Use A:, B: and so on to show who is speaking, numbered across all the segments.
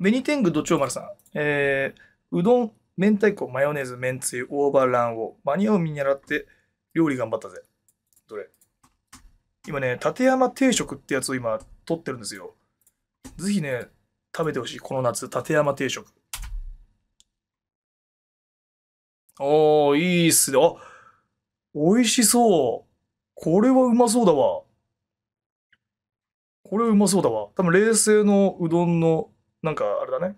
A: 紅天狗土長丸さん、えー、うどん、明太子、マヨネーズ、めんつゆ、オーーラ卵黄。間に合う見習って、料理頑張ったぜ。どれ今ね、立山定食ってやつを今、取ってるんですよ。ぜひね、食べてほしい、この夏、立山定食。おー、いいっすね。あ、美味しそう。これはうまそうだわ。これはうまそうだわ。多分、冷製のうどんのなんかあれだね。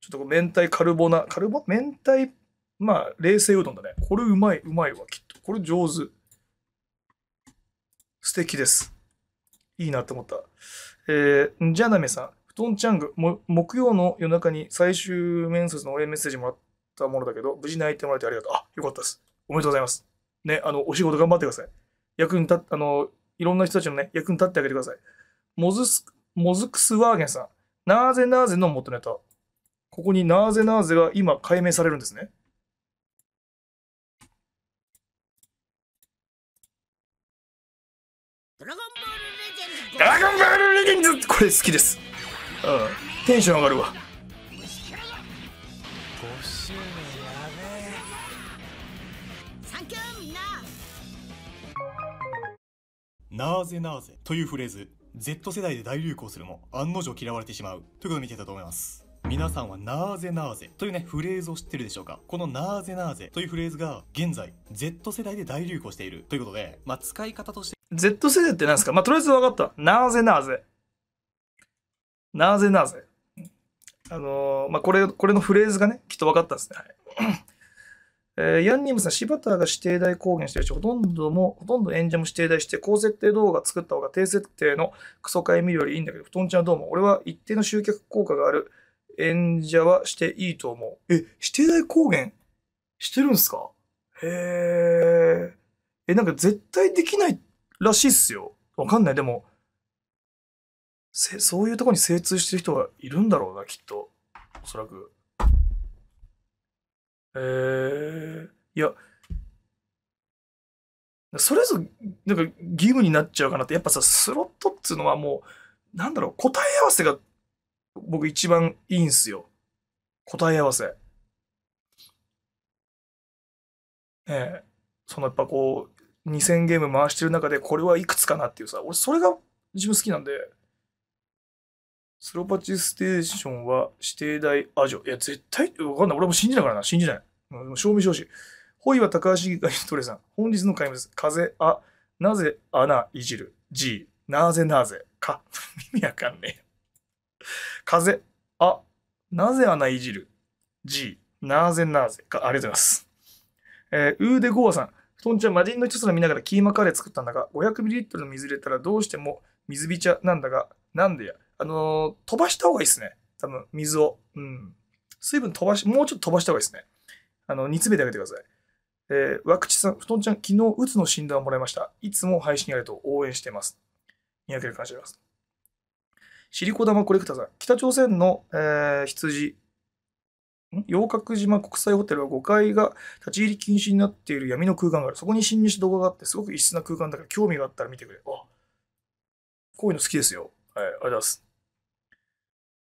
A: ちょっと明太カルボナ、カルボ明太、まあ、冷製うどんだね。これうまい、うまいわ、きっと。これ上手。素敵です。いいなって思った。えー、じゃなめさん、布団チャング、木曜の夜中に最終面接の応援メッセージもらったものだけど、無事泣いてもらえてありがとう。あ、よかったです。おめでとうございます。ね、あの、お仕事頑張ってください。役に立っあの、いろんな人たちのね、役に立ってあげてください。モズス、モズクスワーゲンさん。なぜなぜの元ネタ。ここになぜなぜが今解明されるんですね。ドラゴンボールレジェンズこれ好きです。うん。テンション上がるわ。なぜなぜというフレーズ Z 世代で大流行するも、案の定嫌われてしまう。ということを見ていたと思います。皆さんはなぜなぜというね、フレーズを知ってるでしょうかこのなぜなぜというフレーズが現在 Z 世代で大流行しているということで、まあ、使い方として Z 世代って何ですかまあ、とりあえず分かった。なぜなぜ。なぜなぜ。あのー、まあ、これ、これのフレーズがね、きっと分かったですね。はいえー、ヤンニムさん、柴田が指定代公言してるし、ほとんども、ほとんど演者も指定代して、高設定動画作った方が低設定のクソ回見るよりいいんだけど、布団ちゃんはどうも。俺は一定の集客効果がある演者はしていいと思う。え、指定代公言してるんすかへえ。え、なんか絶対できないらしいっすよ。わかんない。でも、そういうとこに精通してる人がいるんだろうな、きっと。おそらく。ええ。いや、それぞれ、なんか義務になっちゃうかなって、やっぱさ、スロットっつうのはもう、なんだろう、答え合わせが、僕一番いいんすよ。答え合わせ。ええ。そのやっぱこう、2000ゲーム回してる中で、これはいくつかなっていうさ、俺それが自分好きなんで、スロパチステーションは指定大アジョ。いや、絶対、わかんない。俺も信じないからな、信じない。も正味正直。ほいは高橋と会トレさん。本日の解話です。風、あ、なぜ穴いじる ?G、なぜなぜか。意味わかんねえ。風、あ、なぜ穴いじる ?G、なぜなぜか。ありがとうございます。えー、ウーデゴアさん。とんちゃん、魔人の一つの見ながらキーマカレー作ったんだが、500ml の水入れたらどうしても水びちゃなんだが、なんでや。あのー、飛ばした方がいいですね。多分、水を。うん。水分飛ばし、もうちょっと飛ばした方がいいですね。あの煮詰めてあげてください。えー、ワクチさん、布団ちゃん、昨日、うつの診断をもらいました。いつも配信ありがとう。応援してます。見分ける感謝します。シリコ玉コレクターさん、北朝鮮の、えー、羊、洋角島国際ホテルは5階が立ち入り禁止になっている闇の空間がある。そこに侵入した動画があって、すごく異質な空間だから興味があったら見てくれ。あこういうの好きですよ。はい、ありがとうございます。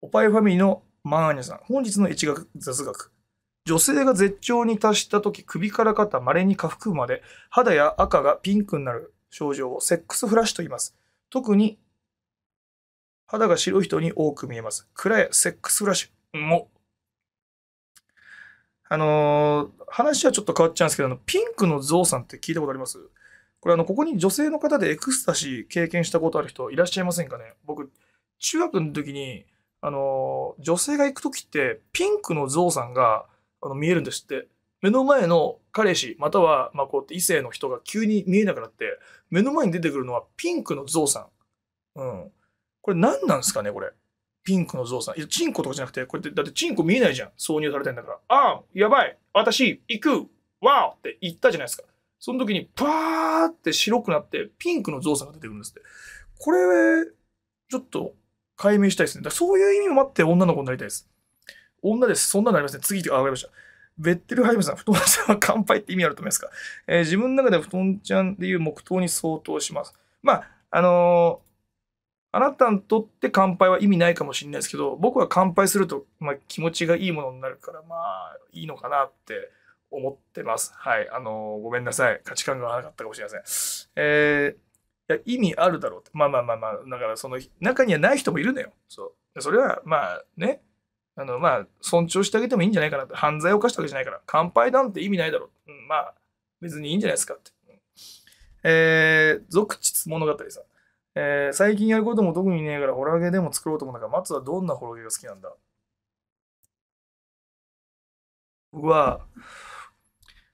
A: おぱいファミリーのマーニャさん、本日の一学雑学。女性が絶頂に達した時首から肩まれに下腹部まで肌や赤がピンクになる症状をセックスフラッシュと言います特に肌が白い人に多く見えます暗いセックスフラッシュもあのー、話はちょっと変わっちゃうんですけどピンクのゾウさんって聞いたことありますこれあのここに女性の方でエクスタシー経験したことある人いらっしゃいませんかね僕中学の時にあのー、女性が行く時ってピンクのゾウさんがあの見えるんですって。目の前の彼氏、または、まあ、こうやって異性の人が急に見えなくなって、目の前に出てくるのはピンクのゾウさん。うん。これ何なんですかね、これ。ピンクのゾウさん。いや、チンコとかじゃなくて、これって、だってチンコ見えないじゃん。挿入されてんだから。ああ、やばい私、行くわーって言ったじゃないですか。その時に、パーって白くなって、ピンクのゾウさんが出てくるんですって。これ、ちょっと、解明したいですね。だそういう意味もあって女の子になりたいです。女です。そんなのありません。次、あ、わかりました。ベッテルハイムさん、布団ちゃんは乾杯って意味あると思いますか、えー、自分の中では布団ちゃんでいう黙祷に相当します。まあ、あのー、あなたにとって乾杯は意味ないかもしれないですけど、僕は乾杯すると、まあ、気持ちがいいものになるから、まあ、いいのかなって思ってます。はい。あのー、ごめんなさい。価値観が合わなかったかもしれません。えー、いや意味あるだろうって。まあまあまあまあ、だからその中にはない人もいるのよ。そう。それは、まあね、あの、まあ、尊重してあげてもいいんじゃないかなって、犯罪を犯したわけじゃないから、乾杯なんて意味ないだろう。うん、まあ、別にいいんじゃないですかって。えー、俗日物語さん。えー、最近やることも特にねえから、ホラーゲーでも作ろうと思うんだが、松はどんなホラーゲーが好きなんだ僕は、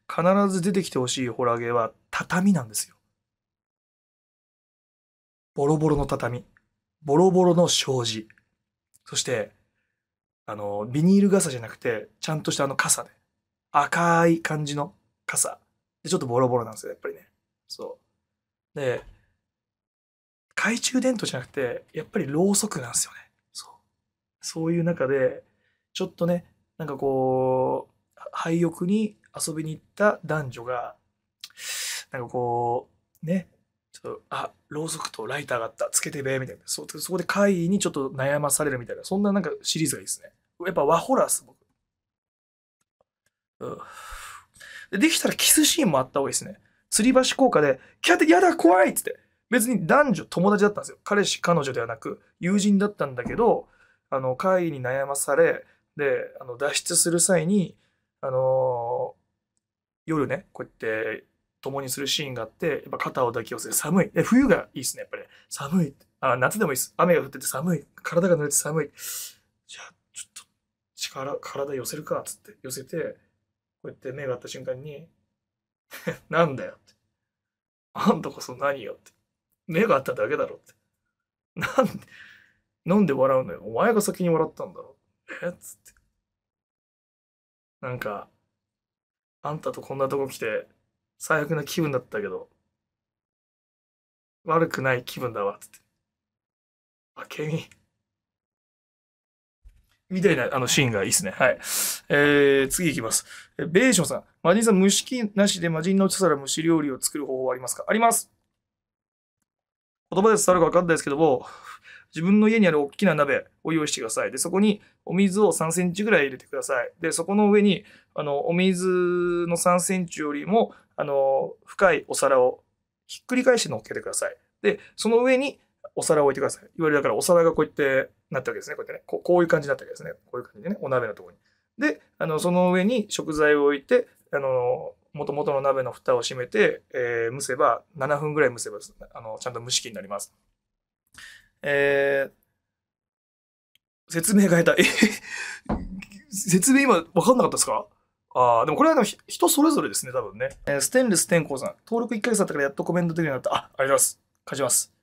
A: 必ず出てきてほしいホラーゲーは、畳なんですよ。ボロボロの畳。ボロボロの障子。そして、あの、ビニール傘じゃなくて、ちゃんとしたあの傘で、赤い感じの傘。で、ちょっとボロボロなんですよ、やっぱりね。そう。で、懐中電灯じゃなくて、やっぱりろうそくなんですよね。そう。そういう中で、ちょっとね、なんかこう、廃屋に遊びに行った男女が、なんかこう、ね、とあろうそくとライターがあったつけてべみたいなそそこで怪異にちょっと悩まされるみたいなそんななんかシリーズがいいですねやっぱワホラース僕、うん、できたらキスシーンもあった方がいいですね吊り橋効果で「キャッ、てやだ怖い!」っつって別に男女友達だったんですよ彼氏彼女ではなく友人だったんだけどあの怪異に悩まされであの脱出する際にあのー、夜ねこうやって共にするシーンがあって、やっぱ肩を抱き寄せて寒い。で冬がいいですね、やっぱり、寒い。あ、夏でもいいです。雨が降ってて寒い。体が濡れて寒い。じゃあ、ちょっと力、体寄せるか、つって、寄せて、こうやって目が合った瞬間に、なんだよって。あんたこそ何よって。目が合っただけだろって。なんで、なんで笑うのよ。お前が先に笑ったんだろ。えっつって。なんか、あんたとこんなとこ来て、最悪な気分だったけど、悪くない気分だわ、つって。あけみ。みたいなあのシーンがいいっすね。はい。えー、次いきます。えベーションさん。ジンさん、蒸し器なしで魔人のおち皿蒸し料理を作る方法はありますかあります。言葉で伝わるか分かんないですけども、自分の家にある大きな鍋を用意してください。で、そこにお水を3センチぐらい入れてください。で、そこの上に、あの、お水の3センチよりもあの、深いお皿をひっくり返して乗っけてください。で、その上にお皿を置いてください。いわゆるだからお皿がこうやってなったわけですね。こうやってね、こうこういう感じになったわけですね。こういう感じでね、お鍋のところに。で、あの、その上に食材を置いて、あの、もともとの鍋の蓋を閉めて、えー、蒸せば、7分ぐらい蒸せば、あの、ちゃんと蒸し器になります。えー、説明が下手。い。説明今分かんなかったですかああ、でもこれはでも人それぞれですね、多分ね。えー、ステンレス天功さん、登録1ヶ月経ったからやっとコメントできるようになった。あ、ありがとうございます。勝ちます。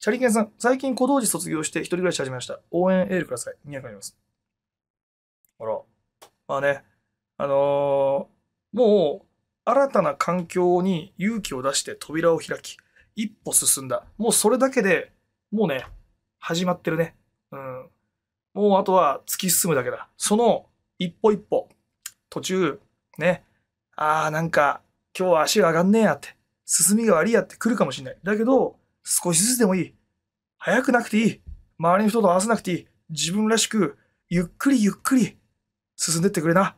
A: チャリケンさん、最近小道寺卒業して一人暮らし始めました。応援エールください。200あります。あら。まあね、あのー、もう、新たな環境に勇気を出して扉を開き、一歩進んだ。もうそれだけで、もうね、始まってるね。うん。もうあとは突き進むだけだ。その一歩一歩、途中、ね、ああ、なんか、今日は足が上がんねえやって、進みが悪いやって来るかもしれない。だけど、少しずつでもいい。早くなくていい。周りの人と合わせなくていい。自分らしく、ゆっくりゆっくり、進んでってくれな。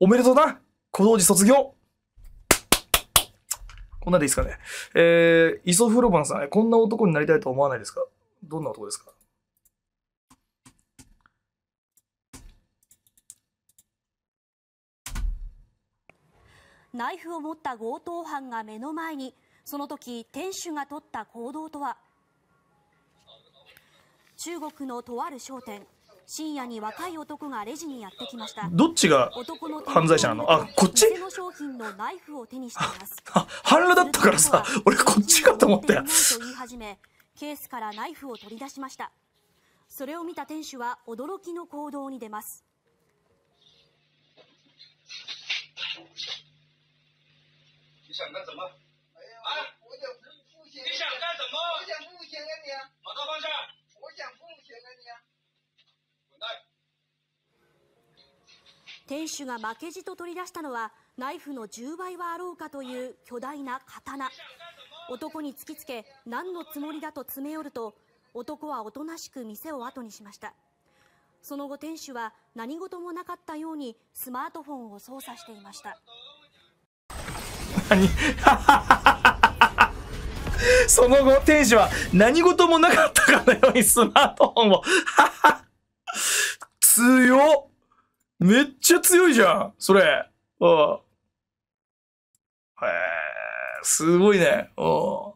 A: おめでとうな小道寺卒業こんなんでいいですかね。えー、イソフロバンさん、こんな男になりたいと思わないですかどんな男ですか
B: ナイフを持った強盗犯が目の前にその時、店主が取った行動とは中国のとある商店深夜に若い男がレジにやってきましたどっちが犯罪者なのあこっち店の商品のナイフを手にしていますあ半裸だったからさ俺こっちかと思ったよと言い始めケースからナイフを取り出しましたそれを見た店主は驚きの行動に出ます你想干什么？哎
A: 呀，啊！我想付钱。你想干什么？我想付钱给你啊！把刀放下！我想付钱给你啊！滚蛋！
B: 店主が負けじと取り出したのはナイフの10倍はあろうかという巨大な刀男に突きつけ何のつもりだと詰め寄ると男はおとなしく店を後にしましたその後店主は何事もなかったようにスマートフォンを操作していました何
A: その後、天使は何事もなかったかのようにスマートフォンを 強っめっちゃ強いじゃんそれ。うん。へえ、すごいね。うん。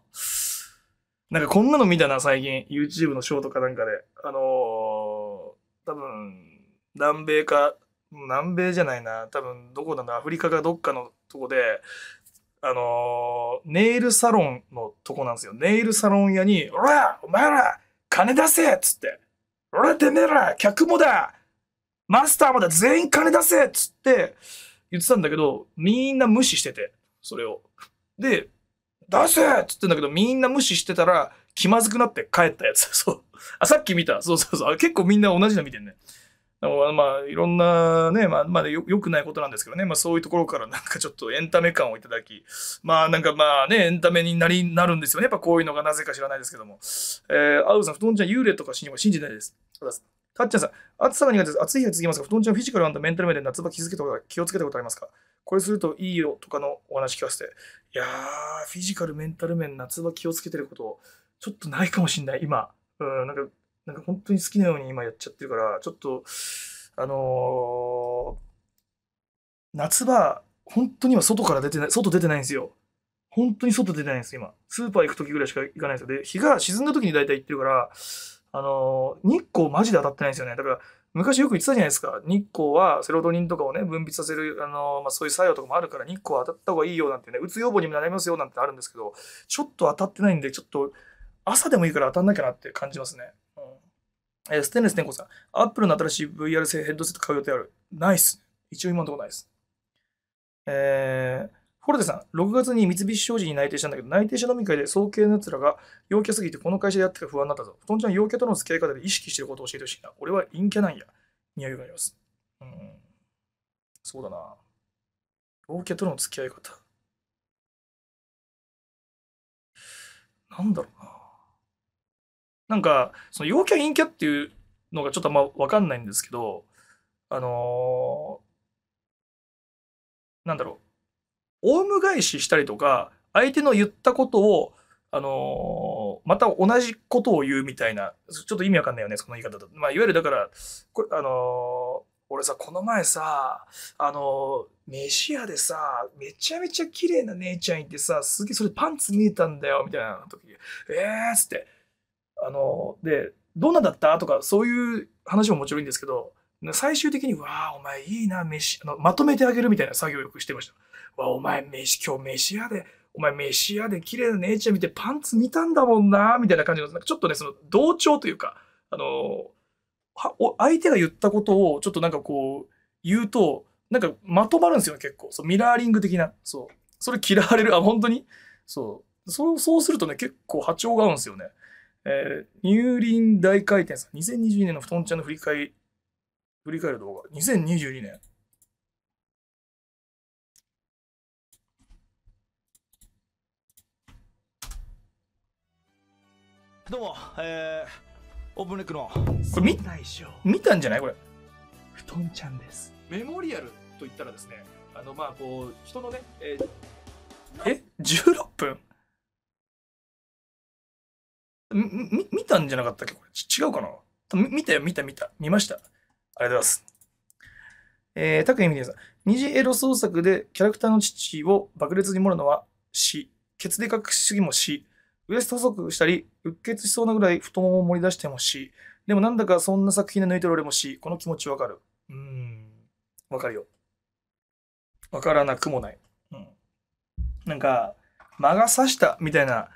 A: なんかこんなの見たな、最近。YouTube のショーとかなんかで。あのー、多分、南米か、南米じゃないな。多分、どこなんだ、アフリカかどっかのとこで、あのー、ネイルサロンのとこなんですよ。ネイルサロン屋に、おらお前ら金出せっつって。おらてめえら客もだマスターもだ全員金出せっつって言ってたんだけど、みんな無視してて、それを。で、出せっつってんだけど、みんな無視してたら、気まずくなって帰ったやつ。そう。あ、さっき見た。そうそうそう。結構みんな同じの見てんね。まあいろんなね、まあ、まあよよくないことなんですけどね、まあ、そういうところから なんかちょっとエンタメ感をいただき、まあなんかまあね、エンタメになりなるんですよね。やっぱこういうのがなぜか知らないですけども。えー、アウさん、布団ちゃん、幽霊とかに信じないです。たっちゃんさん、暑さが苦手です。暑い日が続きますが、布団ちゃんフィジカルメンタル面で夏場気づけたこと気をつけたことありますかこれするといいよとかのお話聞かせて。いやー、フィジカル、メンタル面、夏場気をつけてること、ちょっとないかもしんない、今。うん、なんかなんか本当に好きなように今やっちゃってるから、ちょっと、あのー、夏場、本当には外から出てない、外出てないんですよ。本当に外出てないんです、今。スーパー行く時ぐらいしか行かないんですよ。で、日が沈んだ時に大体行ってるから、あのー、日光マジで当たってないんですよね。だから、昔よく言ってたじゃないですか。日光はセロトニンとかをね、分泌させる、あのー、まあ、そういう作用とかもあるから、日光当たった方がいいよなんてね、うつ予防にもなりますよなんてあるんですけど、ちょっと当たってないんで、ちょっと、朝でもいいから当たんなきゃなって感じますね。えー、ステンレス天候さん、アップルの新しい VR 製ヘッドセット買う予定ある。ナイス。一応今のところないス。す。えー、フォルテさん、6月に三菱商事に内定したんだけど、内定者飲み会で早慶のやつらが陽キャすぎてこの会社でやってか不安になったぞ。とんちゃん陽キャとの付き合い方で意識してることを教えてほしいな。俺は陰キャなんや。似合うようになります。うん。そうだな。陽キャとの付き合い方。なんだろうな。なんか、その陽キャ陰キャっていうのがちょっとあんまわかんないんですけど、あのー、なんだろう。オウム返ししたりとか、相手の言ったことを、あのー、また同じことを言うみたいな、ちょっと意味わかんないよね、その言い方だと。まあ、いわゆるだから、これ、あのー、俺さ、この前さ、あの飯屋でさ、めちゃめちゃ綺麗な姉ちゃんいてさ、すげえそれパンツ見えたんだよ、みたいな時、えーっつって、あの、で、どんなだったとか、そういう話ももちろんいいんですけど、最終的に、わあ、お前いいな、飯、あの、まとめてあげるみたいな作業をよくしてました。わあ、お前飯、今日飯屋で、お前飯屋で綺麗な姉ちゃん見てパンツ見たんだもんな、みたいな感じの、なんかちょっとね、その同調というか、あの、は相手が言ったことをちょっとなんかこう、言うと、なんかまとまるんですよね、結構。そう、ミラーリング的な。そう。それ嫌われる。あ、本当にそう。そう、そうするとね、結構波長が合うんですよね。えー、乳輪大回転さん、2022年の布団ちゃんの振り返り、振り返る動画、2022年。どうも、えー、オープンレックのこれ見見たんじゃないこれ。布団ちゃんです。メモリアルと言ったらですね、あの、まあ、こう、人のね、えー、え16分み、見たんじゃなかったっけこれ違うかな見たよ、見た、見た。見ました。ありがとうございます。えー、拓井美玲さん。二次エロ創作でキャラクターの父を爆裂に盛るのは死。ケツで隠しすぎも死。ウエスト細くしたり、うっ血しそうなぐらい太ももを盛り出しても死。でもなんだかそんな作品で抜いてる俺も死。この気持ちわかる。うーん。わかるよ。わからなくもない。うん。なんか、魔が差したみたいな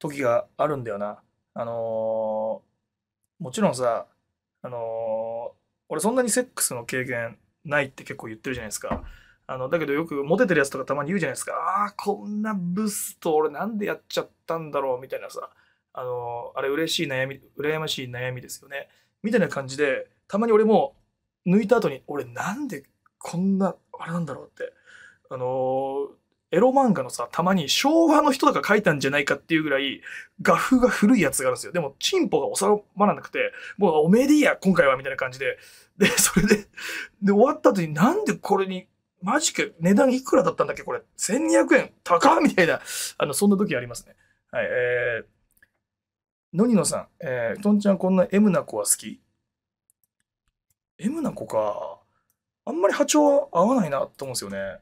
A: 時があるんだよな。あのー、もちろんさ、あのー、俺そんなにセックスの経験ないって結構言ってるじゃないですか。あの、だけどよくモテてるやつとかたまに言うじゃないですか。ああ、こんなブスと俺なんでやっちゃったんだろうみたいなさ。あのー、あれ嬉しい悩み、羨ましい悩みですよね。みたいな感じで、たまに俺も抜いた後に、俺なんでこんな、あれなんだろうって。あのー、エロ漫画のさ、たまに昭和の人だから書いたんじゃないかっていうぐらい、画風が古いやつがあるんですよ。でも、チンポが収まらなくて、もうおめでいや、今回は、みたいな感じで。で、それでで、終わった後になんでこれに、マジか、値段いくらだったんだっけこれ、1200円高みたいな、あの、そんな時ありますね。はい、えー、のにのさん、えー、とんちゃんこんな M な子は好き ?M な子か。あんまり波長は合わないなと思うんですよね。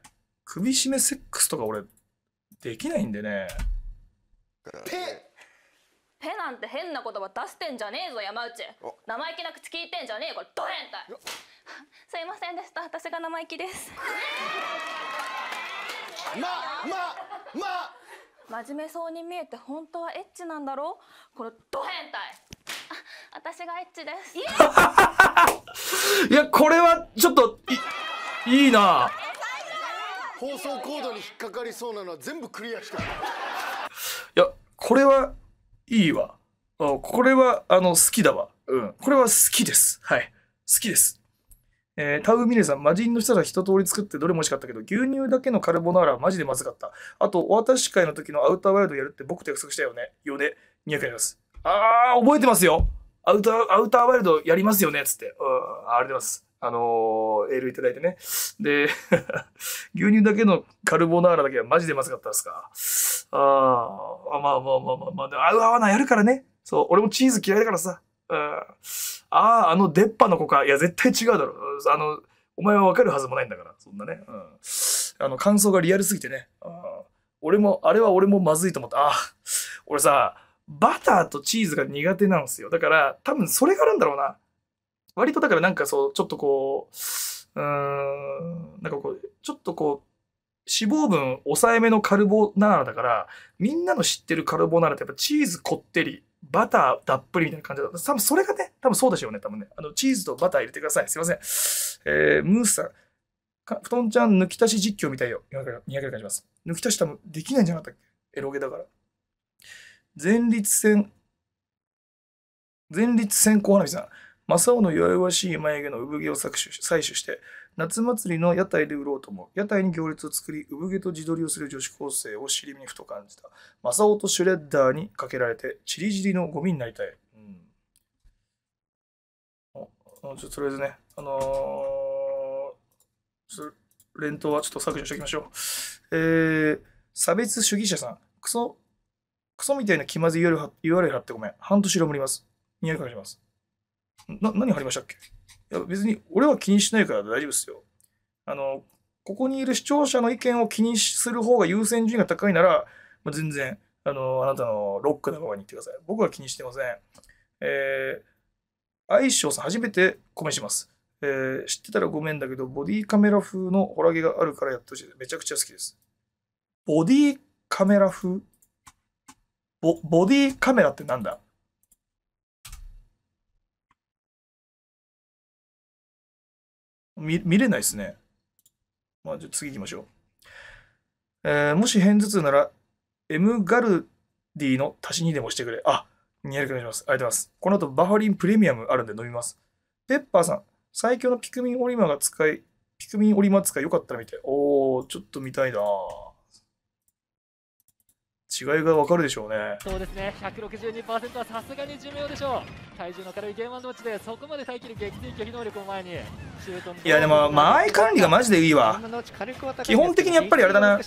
A: 首絞めセックスとか俺、できないんでね。
B: ペペなんて変な言葉出してんじゃねえぞ山内生意気な口聞いてんじゃねえこれド変態すいませんでした私が生意気ですままま真面目そうに見えて本当はエッチなんだろうこれド変態私がエッチです
A: いやこれはちょっといいいな
B: 放送コードに引っかかりそうなのは全部クリアしてい
A: やこれはいいわこれはあの好きだわ、うん、これは好きですはい好きですえー、タウミネさん、魔人の下だ一通り作ってどれも美味しかったけど、牛乳だけのカルボナーラはマジでまずかった。あと、お渡し会の時のアウターワイルドやるって僕と約束したよね。よね。200円です。あー、覚えてますよ。アウター、アウターワイルドやりますよね。つって。うん、ありがとうございます。あのー、エールいただいてね。で、牛乳だけのカルボナーラだけはマジでまずかったですか。ああ、まあまあまあまあまあ、合う合わないやるからね。そう、俺もチーズ嫌いだからさ。うん、ああ、あの出っ歯の子か。いや、絶対違うだろ。あの、お前はわかるはずもないんだから、そんなね。うん、あの、感想がリアルすぎてね。俺も、あれは俺もまずいと思った。ああ、俺さ、バターとチーズが苦手なんですよ。だから、多分それがあるんだろうな。割とだからなんかそう、ちょっとこう、うん、なんかこう、ちょっとこう、脂肪分抑えめのカルボナーラだから、みんなの知ってるカルボナーラってやっぱチーズこってり、バターたっぷりみたいな感じだった。多分それがね、多分そうでしょうね、多分ね。あの、チーズとバター入れてください。すいません。えー、ムースさん。布団ちゃん抜き足し実況みたいよ。200円感じます。抜き足し多分できないんじゃなかったっけエロゲだから。前立腺、前立腺アナ火さん。正雄の弱々しい眉毛の産毛を採取して、夏祭りの屋台で売ろうと思う。屋台に行列を作り、産毛と自撮りをする女子高生を尻にふと感じた。正雄とシュレッダーにかけられて、チりジりのゴミになりたい。うん。ちょとりあえずね、あのー、連投はちょっと削除しておきましょう。えー、差別主義者さん。クソ、クソみたいな気まずい言われ貼ってごめん。半年でもります。にやいかけします。な、何貼りましたっけいや別に俺は気にしないから大丈夫ですよ。あの、ここにいる視聴者の意見を気にする方が優先順位が高いなら、まあ、全然、あの、あなたのロックな方に行ってください。僕は気にしてません。えー、愛称さん、初めてコメします。えー、知ってたらごめんだけど、ボディカメラ風のホラゲがあるからやってほしいです。めちゃくちゃ好きです。ボディカメラ風ボボディカメラってなんだ見見れないですね。まあ、じゃ次行きましょう。えー、もし偏頭痛なら、M ガルディの足しにでもしてくれ。あ、200くお願いします。ありがとうございます。この後、バファリンプレミアムあるんで飲みます。ペッパーさん、最強のピクミンオリマが使い、ピクミンオリマ使いよかったら見て。おー、ちょっと見たいなぁ。違いがわかるでしょうね
B: そうですね162%はさすがに寿命でしょう体重の軽いゲーマンド落チでそこまで耐えきる劇的拒否能力を前にシュートいやでも間合い管理がマジでいいわ基本的にやっぱりあれだな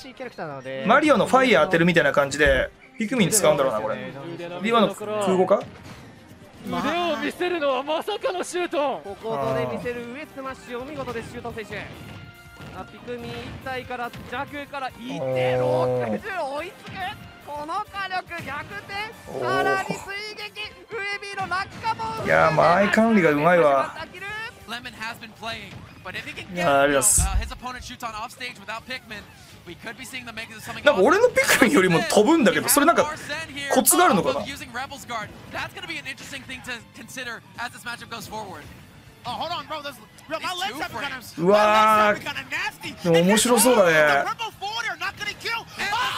B: マリオのファ
A: イヤー当てるみたいな感じでピクミン使うんだろうなこれワの空語か腕を見せるのはまさかのシュートここで見せる上スマッシュお見事ですシュート選手
B: あピクミン1体から弱から1.660追いつくこの火力
A: 逆転さらに追
B: 撃ウエビーの落下もいや
A: ー前管理がうまいわいやありがとうごなんか俺のピクミンよりも飛ぶんだけどそれなんかコツがあるのかなうわーでも面白そうだね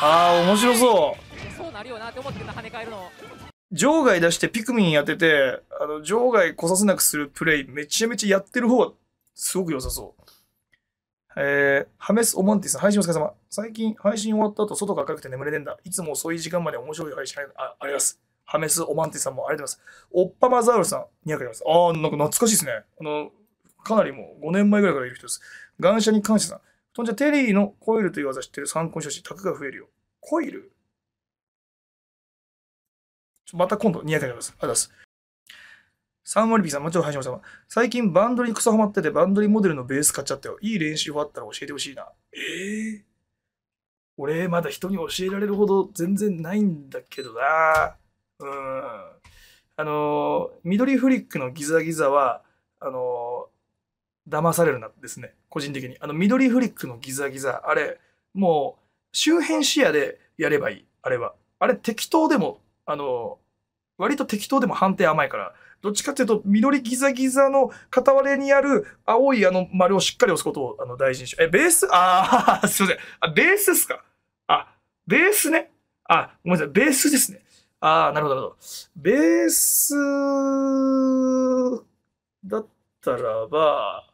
A: ああ面白そうそうなるよなって思って跳ね返るの場外出してピクミン当ててあの場外来させなくするプレイめちゃめちゃやってる方がすごく良さそうえー、ハメス・オマンティス、配信お疲れ様。最近、配信終わった後、外が明るくて眠れねえんだ。いつも遅い時間まで面白い配信ああります。ハメス・オマンティスさんもありがとうございます。オッパマザールさん、200あります。ああ、なんか懐かしいですね。あの、かなりもう5年前ぐらいからいる人です。ガンシャに感謝さん。とんじゃテリーのコイルという技知ってる参考書士、卓が増えるよ。コイルまた今度、200回やります。あざす。サンモリピーさん、もちろん林信さん最近バンドリクソハマってて、バンドリーモデルのベース買っちゃったよ。いい練習法あったら教えてほしいな。ええー、俺、まだ人に教えられるほど全然ないんだけどな。うん。あのー、緑フリックのギザギザは、あのー、騙されるなですね、個人的に。あの、緑フリックのギザギザ、あれ、もう、周辺視野でやればいい、あれは。あれ、適当でも、あの、割と適当でも判定甘いから、どっちかっていうと、緑ギザギザの片割れにある青いあの丸をしっかり押すことをあの大事にしようえ、ベースああ、すいません。あ、ベースですかあ、ベースね。あ、ごめんなさい。ベースですね。ああ、なるほど、なるほど。ベースだったらば、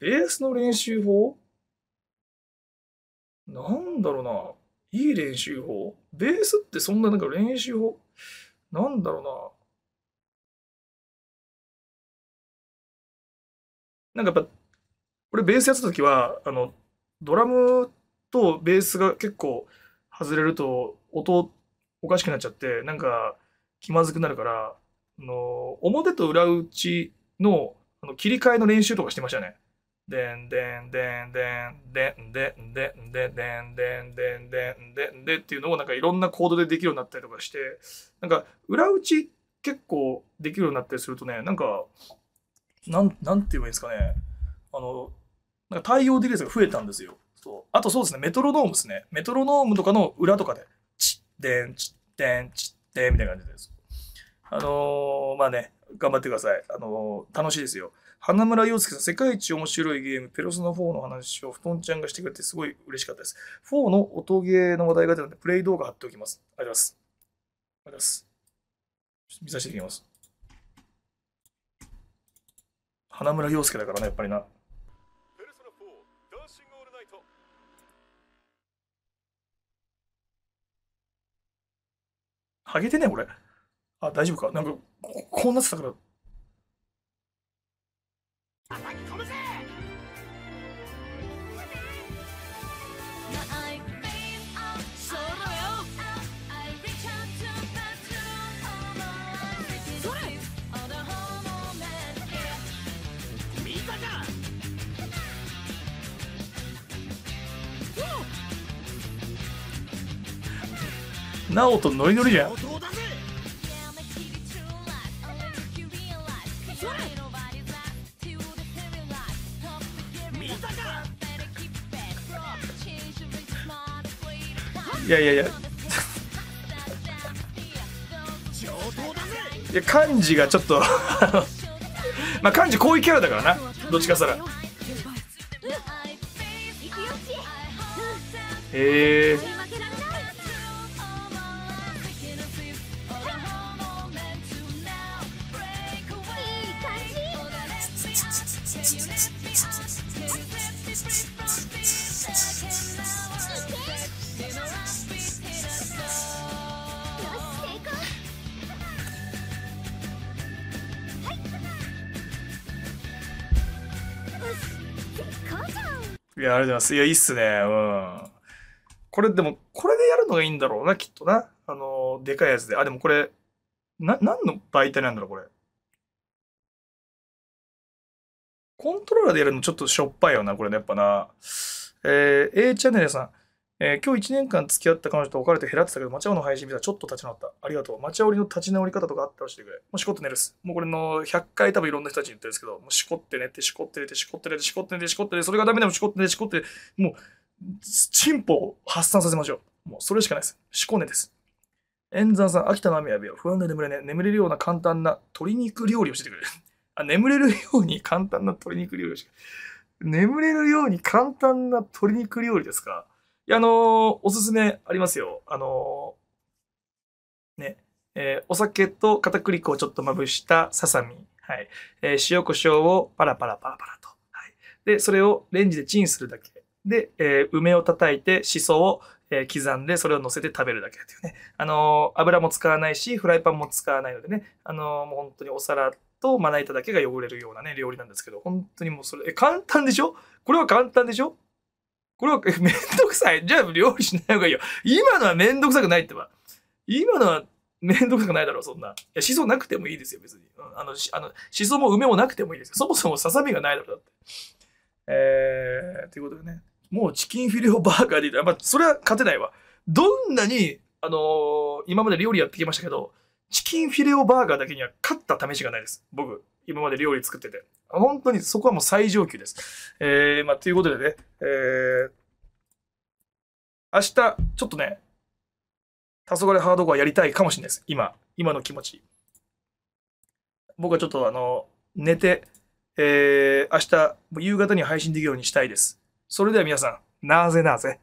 A: ベースの練習法なんだろうな。いい練習法ベースってそんななんか練習法なんだろうな。なんかやっぱ、俺ベースやってた時は、あの、ドラムとベースが結構外れると音おかしくなっちゃって、なんか気まずくなるから、あの表と裏打ちのあの切り替えの練習とかしてましたね。でんでんでんでんでんでんでんでんでんでんでんでんでんでっていうのをなんかいろんなコードでできるようになったりとかしてなんか裏打ち結構できるようになったりするとねなんかなんなんて言えばいいんですかねあのなんか対応できるやつが増えたんですよそうあとそうですねメトロノームですねメトロノームとかの裏とかでチッでんチッでんチッでんみたいな感じですあのー、まあね頑張ってください。あの、楽しいですよ。花村洋介さん、世界一面白いゲーム、ペロソナ4の話を布団ちゃんがしてくれてすごい嬉しかったです。4の音ゲーの話題が出たので、プレイ動画貼っておきます。あります。あります。見させていきます。花村洋介だからね、やっぱりな。ハゲてね、これ。あ、大丈夫かなんか、こうなってたから。なおとノリノリじゃん。いやいやいやいや漢字がちょっと まあ漢字こういうキャラだからなどっちかさらへえーや、ありがとうございます。いや、いいっすね。うん。これでも、これでやるのがいいんだろうな、きっとな。あの、でかいやつで。あ、でもこれ、な、何の媒体なんだろう、これ。コントローラーでやるのちょっとしょっぱいよな、これね、やっぱな。えー、A チャンネルさん。えー、今日1年間付き合った彼女と別れて減らってたけど、町チの配信見たらちょっと立ち直った。ありがとう。町チャりの立ち直り方とかあったら教えてくれ。もうしこって寝るっす。もうこれの100回多分いろんな人たちに言ってるんですけど、もうしこって寝て、しこって寝て、しこって寝て、しこって寝て、しこって寝て、それがダメでもしこって寝て、しこってもう、チンポを発散させましょう。もうそれしかないです。しこねです。円山さん、秋田の雨やは不安で眠れね、眠れるような簡単な鶏肉料理をしてくれ あ、眠れるように簡単な鶏肉料理をしてくれ眠れるように簡単な鶏肉料理ですかいや、あのー、おすすめありますよ。あのー、ね、えー、お酒と片栗粉をちょっとまぶしたささみ。はい。えー、塩コショウをパラパラパラパラと。はい。で、それをレンジでチンするだけ。で、えー、梅を叩いて、しそを、えー、刻んで、それを乗せて食べるだけというね。あのー、油も使わないし、フライパンも使わないのでね。あのもう本当にお皿とまな板だけが汚れるようなね、料理なんですけど、本当にもうそれ、え、簡単でしょこれは簡単でしょこれはめんどくさい。じゃあ料理しない方がいいよ。今のはめんどくさくないってば。今のはめんどくさくないだろ、そんな。いや、しそなくてもいいですよ、別に。あの、しあのしそも梅もなくてもいいですよ。そもそもささみがないだろ、だって。えー、ということでね。もうチキンフィレオバーガーでいいやまあ、それは勝てないわ。どんなに、あのー、今まで料理やってきましたけど、チキンフィレオバーガーだけには勝った試しがないです、僕。今まで料理作ってて。本当にそこはもう最上級です。えー、まあ、ということでね、えー、明日、ちょっとね、黄昏ハードコアやりたいかもしれないです。今、今の気持ち。僕はちょっとあの、寝て、えー、明日、夕方に配信できるようにしたいです。それでは皆さん、なぜなぜ。